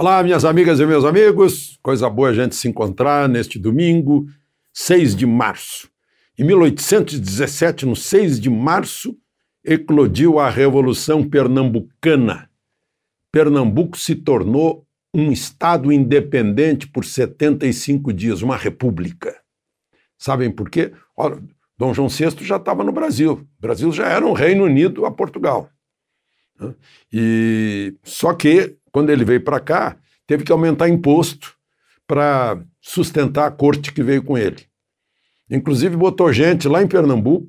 Olá, minhas amigas e meus amigos. Coisa boa a gente se encontrar neste domingo, 6 de março. Em 1817, no 6 de março, eclodiu a Revolução Pernambucana. Pernambuco se tornou um estado independente por 75 dias, uma república. Sabem por quê? Ora, Dom João VI já estava no Brasil. O Brasil já era um reino unido a Portugal. E só que quando ele veio para cá, teve que aumentar imposto para sustentar a corte que veio com ele. Inclusive, botou gente lá em Pernambuco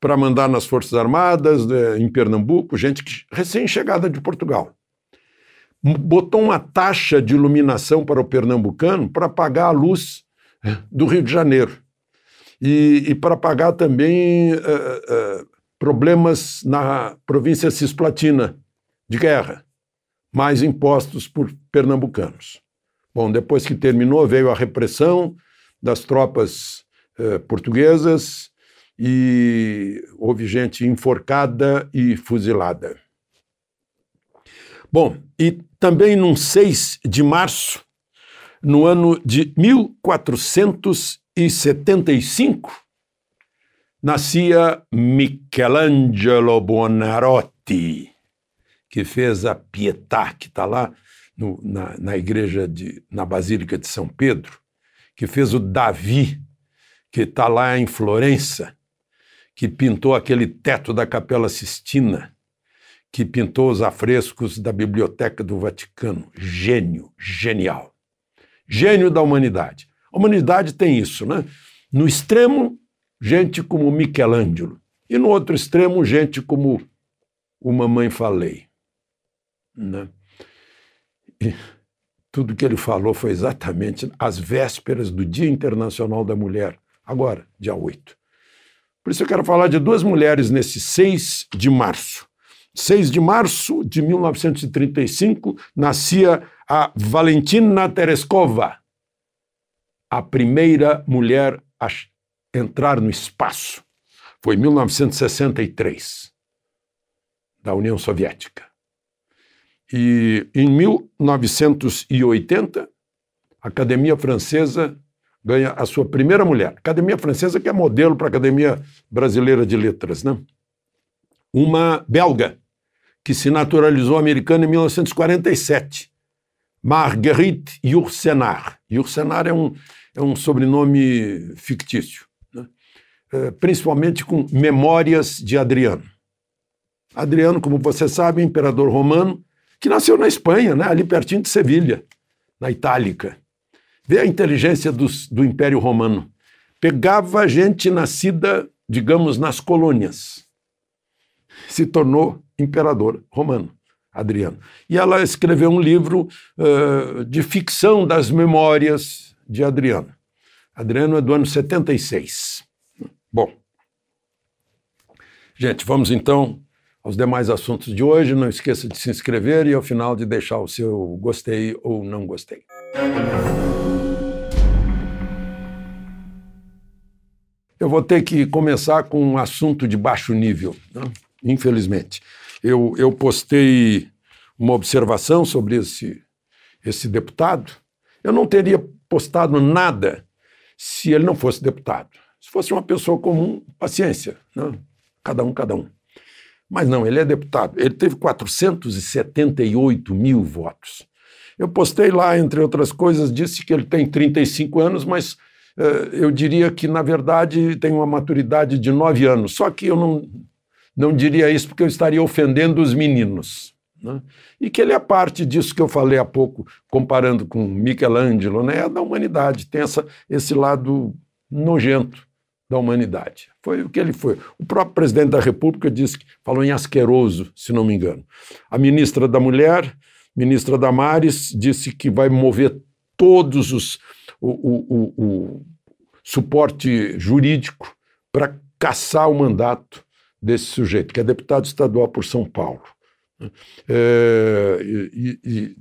para mandar nas Forças Armadas, né, em Pernambuco, gente que, recém-chegada de Portugal. Botou uma taxa de iluminação para o pernambucano para pagar a luz eh, do Rio de Janeiro e, e para pagar também uh, uh, problemas na província cisplatina de guerra mais impostos por pernambucanos. Bom, depois que terminou, veio a repressão das tropas eh, portuguesas e houve gente enforcada e fuzilada. Bom, e também num 6 de março, no ano de 1475, nascia Michelangelo Buonarroti que fez a Pietà, que está lá no, na, na igreja, de, na Basílica de São Pedro, que fez o Davi, que está lá em Florença, que pintou aquele teto da Capela Sistina, que pintou os afrescos da Biblioteca do Vaticano. Gênio, genial. Gênio da humanidade. A humanidade tem isso, né? No extremo, gente como Michelangelo, e no outro extremo, gente como o Mamãe Falei. Né? E tudo que ele falou foi exatamente às vésperas do Dia Internacional da Mulher, agora, dia 8. Por isso eu quero falar de duas mulheres nesse 6 de março. 6 de março de 1935, nascia a Valentina Tereskova, a primeira mulher a entrar no espaço. Foi 1963, da União Soviética. E em 1980, a Academia Francesa ganha a sua primeira mulher. Academia Francesa que é modelo para a Academia Brasileira de Letras, né? Uma belga que se naturalizou americana em 1947, Marguerite Yourcenar. Yourcenar é um, é um sobrenome fictício, né? é, principalmente com Memórias de Adriano. Adriano, como você sabe, é imperador romano, que nasceu na Espanha, né, ali pertinho de Sevilha, na Itálica. Vê a inteligência dos, do Império Romano. Pegava gente nascida, digamos, nas colônias. Se tornou imperador romano, Adriano. E ela escreveu um livro uh, de ficção das memórias de Adriano. Adriano é do ano 76. Bom, gente, vamos então aos demais assuntos de hoje. Não esqueça de se inscrever e, ao final, de deixar o seu gostei ou não gostei. Eu vou ter que começar com um assunto de baixo nível, né? infelizmente. Eu, eu postei uma observação sobre esse, esse deputado. Eu não teria postado nada se ele não fosse deputado. Se fosse uma pessoa comum, paciência, né? cada um, cada um. Mas não, ele é deputado. Ele teve 478 mil votos. Eu postei lá, entre outras coisas, disse que ele tem 35 anos, mas eh, eu diria que, na verdade, tem uma maturidade de 9 anos. Só que eu não, não diria isso porque eu estaria ofendendo os meninos. Né? E que ele é parte disso que eu falei há pouco, comparando com Michelangelo, né? é da humanidade, tem essa, esse lado nojento da humanidade. Foi o que ele foi. O próprio presidente da República disse que falou em asqueroso, se não me engano. A ministra da Mulher, ministra Damares, disse que vai mover todos os o, o, o, o suporte jurídico para caçar o mandato desse sujeito, que é deputado estadual por São Paulo. É, e, e,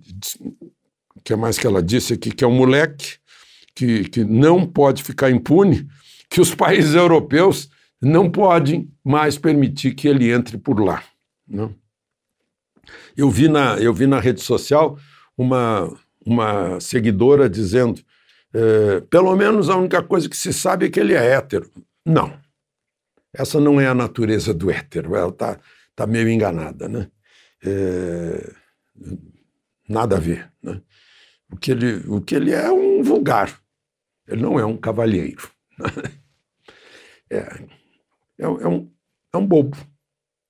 que é mais que ela disse aqui, que é um moleque que, que não pode ficar impune que os países europeus não podem mais permitir que ele entre por lá. Né? Eu, vi na, eu vi na rede social uma, uma seguidora dizendo: é, pelo menos a única coisa que se sabe é que ele é hétero. Não, essa não é a natureza do hétero, ela está tá meio enganada. Né? É, nada a ver. Né? O, que ele, o que ele é um vulgar, ele não é um cavalheiro. é, é, é, um, é um bobo.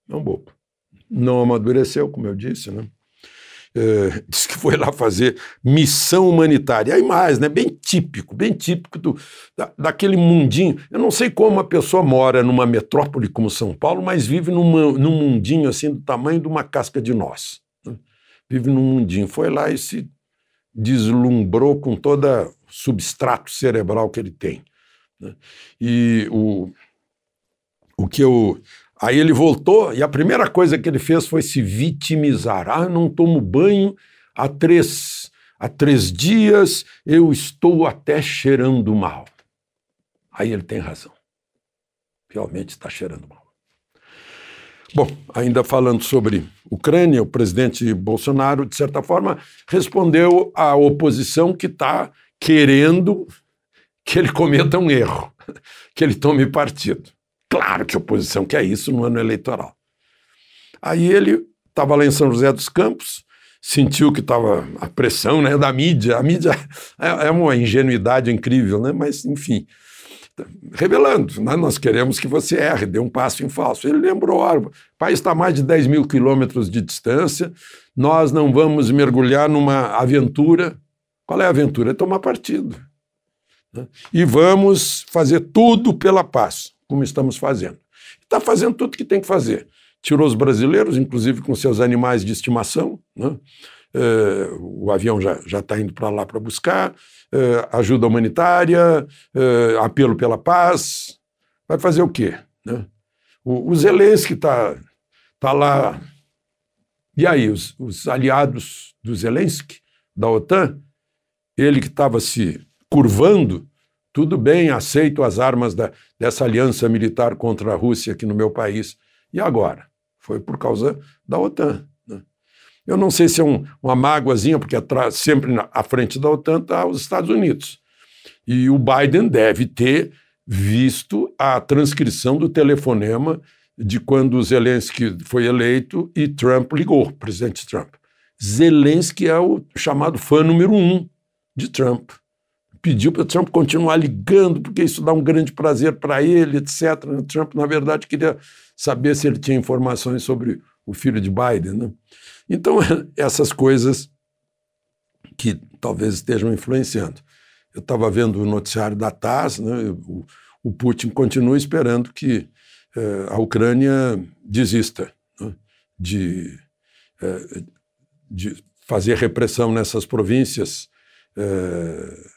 É um bobo. Não amadureceu, como eu disse, né? É, disse que foi lá fazer missão humanitária. Aí mais, né? Bem típico, bem típico do, da, daquele mundinho. Eu não sei como uma pessoa mora numa metrópole como São Paulo, mas vive numa, num mundinho assim do tamanho de uma casca de nós. Né? Vive num mundinho. Foi lá e se deslumbrou com todo o substrato cerebral que ele tem. Né? E o, o que eu. Aí ele voltou e a primeira coisa que ele fez foi se vitimizar. Ah, não tomo banho há três, há três dias, eu estou até cheirando mal. Aí ele tem razão. Realmente está cheirando mal. Bom, ainda falando sobre Ucrânia, o presidente Bolsonaro, de certa forma, respondeu à oposição que está querendo que ele cometa um erro, que ele tome partido. Claro que a oposição quer isso no ano eleitoral. Aí ele estava lá em São José dos Campos, sentiu que estava a pressão né, da mídia. A mídia é, é, uma ingenuidade incrível, né? mas enfim. Revelando, né, nós queremos que você erre, dê um passo em falso. Ele lembrou: o país está a mais de 10 mil quilômetros de distância, nós não vamos mergulhar numa aventura. Qual é a aventura? É tomar partido. Né? e vamos fazer tudo pela paz, como estamos fazendo. Está fazendo tudo que tem que fazer. Tirou os brasileiros, inclusive com seus animais de estimação. Né? É, o avião já está indo para lá para buscar. É, ajuda humanitária, é, apelo pela paz. Vai fazer o quê? Né? O, o Zelensky está tá lá. E aí, os, os aliados do Zelensky, da OTAN, ele que estava se curvando, tudo bem, aceito as armas da, dessa aliança militar contra a Rússia aqui no meu país. E agora? Foi por causa da OTAN. Né? Eu não sei se é um, uma mágoazinha, porque sempre na, à frente da OTAN está os Estados Unidos. E o Biden deve ter visto a transcrição do telefonema de quando Zelensky foi eleito e Trump ligou, presidente Trump. Zelensky é o chamado fã número um de Trump pediu para o Trump continuar ligando, porque isso dá um grande prazer para ele, etc. O Trump, na verdade, queria saber se ele tinha informações sobre o filho de Biden. Né? Então, essas coisas que talvez estejam influenciando. Eu estava vendo o noticiário da TAS, né? o, o, Putin continua esperando que eh, a Ucrânia desista né? de, eh, de fazer repressão nessas províncias. Eh,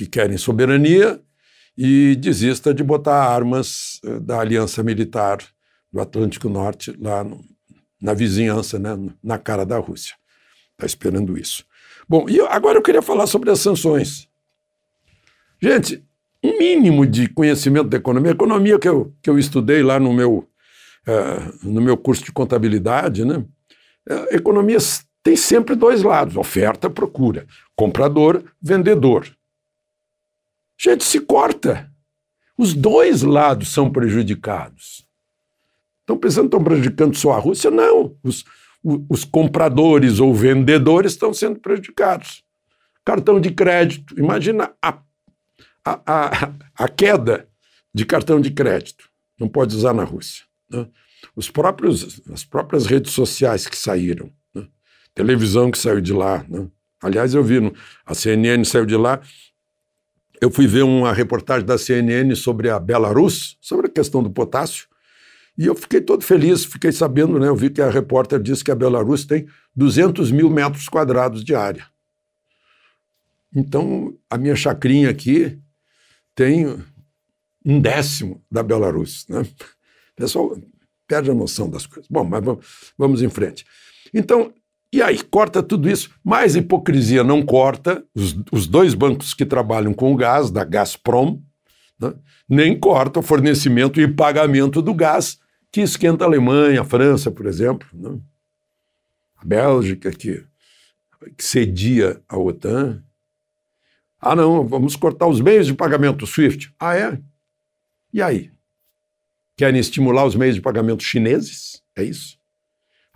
que querem soberania e desista de botar armas eh, da aliança militar do Atlântico Norte lá no, na vizinhança, né, na cara da Rússia. Está esperando isso. Bom, e agora eu queria falar sobre as sanções. Gente, um mínimo de conhecimento da economia, economia que eu, que eu estudei lá no meu, eh, no meu curso de contabilidade, né? Uh, é, economia tem sempre dois lados, oferta, procura, comprador, vendedor gente se corta. Os dois lados são prejudicados. Estão pensando que estão prejudicando só a Rússia? Não. Os, os compradores ou vendedores estão sendo prejudicados. Cartão de crédito. Imagina a, a, a, a queda de cartão de crédito. Não pode usar na Rússia. Né? Os próprios, as próprias redes sociais que saíram, né? televisão que saiu de lá. Né? Aliás, eu vi, a CNN saiu de lá eu fui ver uma reportagem da CNN sobre a Belarus, sobre a questão do potássio, e eu fiquei todo feliz, fiquei sabendo, né? Eu vi que a repórter disse que a Belarus tem 200 mil metros quadrados de área. Então, a minha chacrinha aqui tem um décimo da Belarus, né? O pessoal perde a noção das coisas. Bom, mas vamos, vamos em frente. Então, e aí, corta tudo isso, mais hipocrisia não corta, os, os dois bancos que trabalham com o gás, da Gazprom, né, nem corta o fornecimento e pagamento do gás que esquenta a Alemanha, a França, por exemplo, né, a Bélgica, que, que cedia a OTAN. Ah, não, vamos cortar os meios de pagamento SWIFT. Ah, é? E aí? Querem estimular os meios de pagamento chineses? É isso?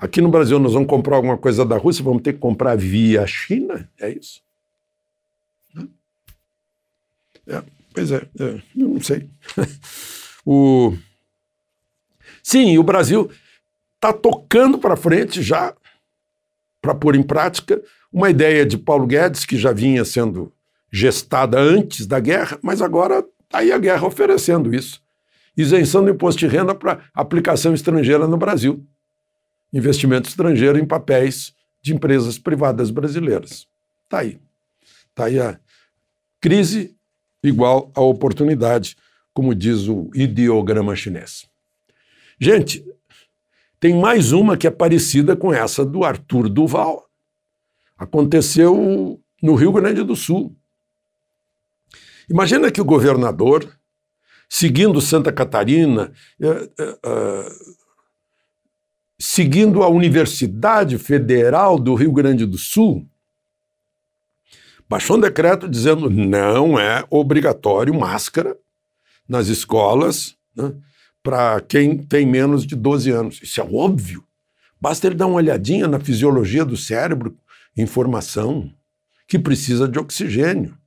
Aqui no Brasil, nós vamos comprar alguma coisa da Rússia, vamos ter que comprar via China? É isso? É, pois é, é, eu não sei. o... Sim, o Brasil está tocando para frente já para pôr em prática uma ideia de Paulo Guedes que já vinha sendo gestada antes da guerra, mas agora está aí a guerra oferecendo isso. Isenção do imposto de renda para aplicação estrangeira no Brasil investimento estrangeiro em papéis de empresas privadas brasileiras. Está aí. Está aí a crise igual a oportunidade, como diz o ideograma chinês. Gente, tem mais uma que é parecida com essa do Arthur Duval. Aconteceu no Rio Grande do Sul. Imagina que o governador, seguindo Santa Catarina, eh, eh, ah, seguindo a Universidade Federal do Rio Grande do Sul, baixou um decreto dizendo não é obrigatório máscara nas escolas né, para quem tem menos de 12 anos. Isso é óbvio. Basta ele dar uma olhadinha na fisiologia do cérebro informação que precisa de oxigênio.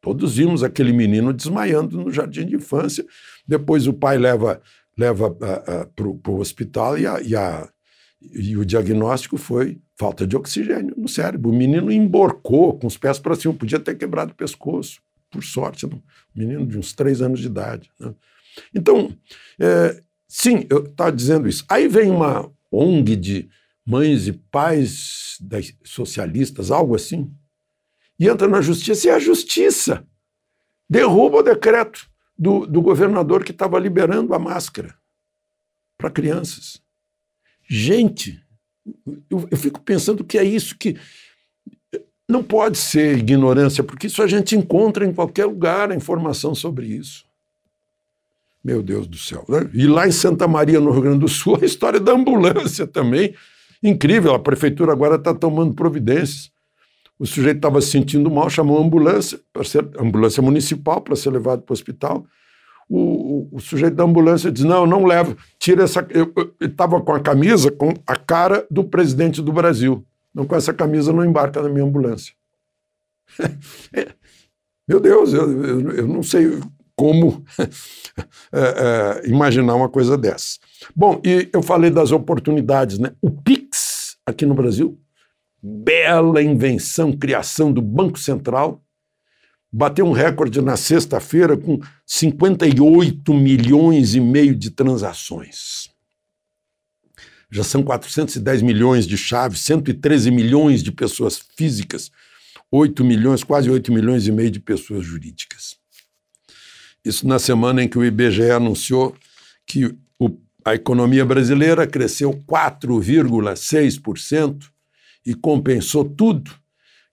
Todos vimos aquele menino desmaiando no jardim de infância. Depois o pai leva leva uh, ah, uh, ah, para o hospital e a, e a e o diagnóstico foi falta de oxigênio no cérebro. O menino emborcou com os pés para cima, podia ter quebrado o pescoço, por sorte, né? um menino de uns três anos de idade. Né? Então, é, sim, eu estava dizendo isso. Aí vem uma ONG de mães e pais das socialistas, algo assim, e entra na justiça, e a justiça derruba o decreto do, do governador que estava liberando a máscara para crianças. Gente, eu, eu fico pensando que é isso que. Não pode ser ignorância, porque isso a gente encontra em qualquer lugar a informação sobre isso. Meu Deus do céu. Né? E lá em Santa Maria, no Rio Grande do Sul, a história da ambulância também. Incrível, a prefeitura agora está tomando providências. O sujeito estava se sentindo mal, chamou a ambulância, a ambulância municipal para ser levado para o hospital o, o, sujeito da ambulância diz: Não, não levo, tira essa. Eu estava com a camisa com a cara do presidente do Brasil. Não, com essa camisa não embarca na minha ambulância. É, meu Deus, eu, eu, eu, não sei como é, é, imaginar uma coisa dessa. Bom, e eu falei das oportunidades, né? O Pix aqui no Brasil, bela invenção, criação do Banco Central bateu um recorde na sexta-feira com 58 milhões e meio de transações. Já são 410 milhões de chaves, 113 milhões de pessoas físicas, 8 milhões, quase 8 milhões e meio de pessoas jurídicas. Isso na semana em que o IBGE anunciou que o, a economia brasileira cresceu 4,6% e compensou tudo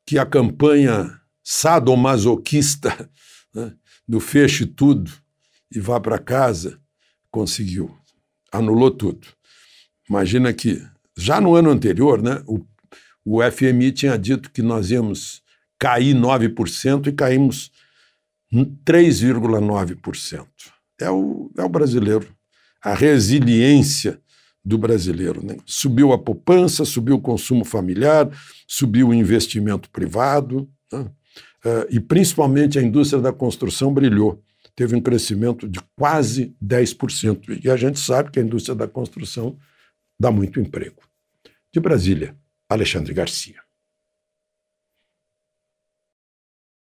que a campanha sadomasoquista né, do feche tudo e vá para casa, conseguiu. Anulou tudo. Imagina que, já no ano anterior, né, o, o FMI tinha dito que nós íamos cair 9% e caímos 3,9%. É o, é o brasileiro. A resiliência do brasileiro. Né? Subiu a poupança, subiu o consumo familiar, subiu o investimento privado. Né? Eh, e principalmente a indústria da construção brilhou. Teve um crescimento de quase 10%. E a gente sabe que a indústria da construção dá muito emprego. De Brasília, Alexandre Garcia.